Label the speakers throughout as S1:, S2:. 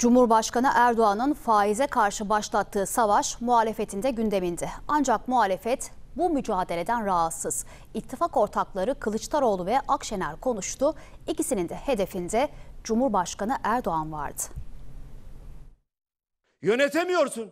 S1: Cumhurbaşkanı Erdoğan'ın faize karşı başlattığı savaş muhalefetin de gündeminde. Ancak muhalefet bu mücadeleden rahatsız. İttifak ortakları Kılıçdaroğlu ve Akşener konuştu. İkisinin de hedefinde Cumhurbaşkanı Erdoğan vardı.
S2: Yönetemiyorsun.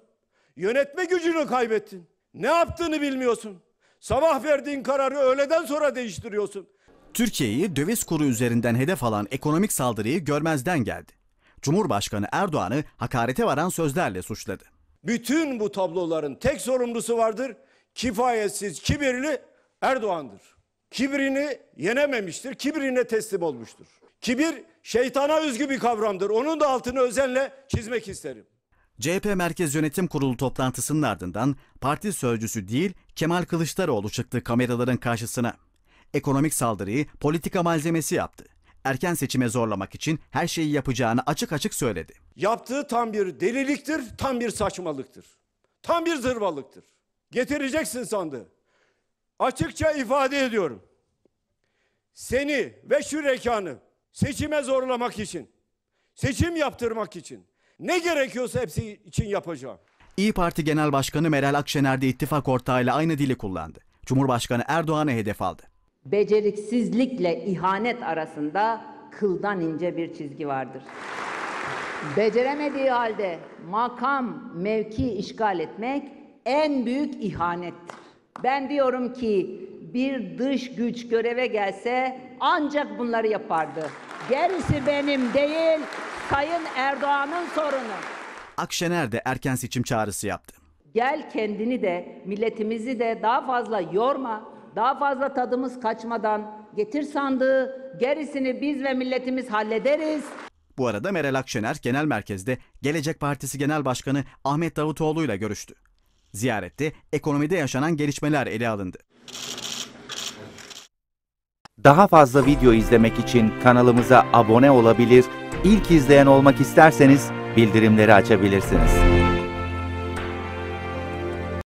S2: Yönetme gücünü kaybettin. Ne yaptığını bilmiyorsun. Sabah verdiğin kararı öğleden sonra değiştiriyorsun.
S3: Türkiye'yi döviz kuru üzerinden hedef alan ekonomik saldırıyı görmezden geldi. Cumhurbaşkanı Erdoğan'ı hakarete varan sözlerle suçladı.
S2: Bütün bu tabloların tek sorumlusu vardır. Kifayetsiz, kibirli Erdoğan'dır. Kibrini yenememiştir, kibrine teslim olmuştur. Kibir şeytana özgü bir kavramdır. Onun da altını özenle çizmek isterim.
S3: CHP Merkez Yönetim Kurulu toplantısının ardından parti sözcüsü değil Kemal Kılıçdaroğlu çıktı kameraların karşısına. Ekonomik saldırıyı politika malzemesi yaptı erken seçime zorlamak için her şeyi yapacağını açık
S2: açık söyledi. Yaptığı tam bir deliliktir, tam bir saçmalıktır. Tam bir zırvalıktır. Getireceksin sandığı. Açıkça ifade ediyorum. Seni ve şu şürekanı seçime zorlamak için, seçim yaptırmak için ne gerekiyorsa hepsi için yapacağım.
S3: İyi Parti Genel Başkanı Meral Akşener de ittifak ortağıyla aynı dili kullandı. Cumhurbaşkanı Erdoğan'ı hedef aldı
S1: beceriksizlikle ihanet arasında kıldan ince bir çizgi vardır. Beceremediği halde makam, mevki işgal etmek en büyük ihanettir. Ben diyorum ki bir dış güç göreve gelse ancak bunları yapardı. Gerisi benim değil, Sayın Erdoğan'ın sorunu.
S3: Akşener de erken seçim çağrısı yaptı.
S1: Gel kendini de milletimizi de daha fazla yorma daha fazla tadımız kaçmadan getir sandığı, gerisini biz ve milletimiz hallederiz.
S3: Bu arada Meral Akşener genel merkezde Gelecek Partisi Genel Başkanı Ahmet Davutoğlu ile görüştü. Ziyarette ekonomide yaşanan gelişmeler ele alındı. Daha fazla video izlemek için kanalımıza abone olabilir, ilk izleyen olmak
S2: isterseniz bildirimleri açabilirsiniz.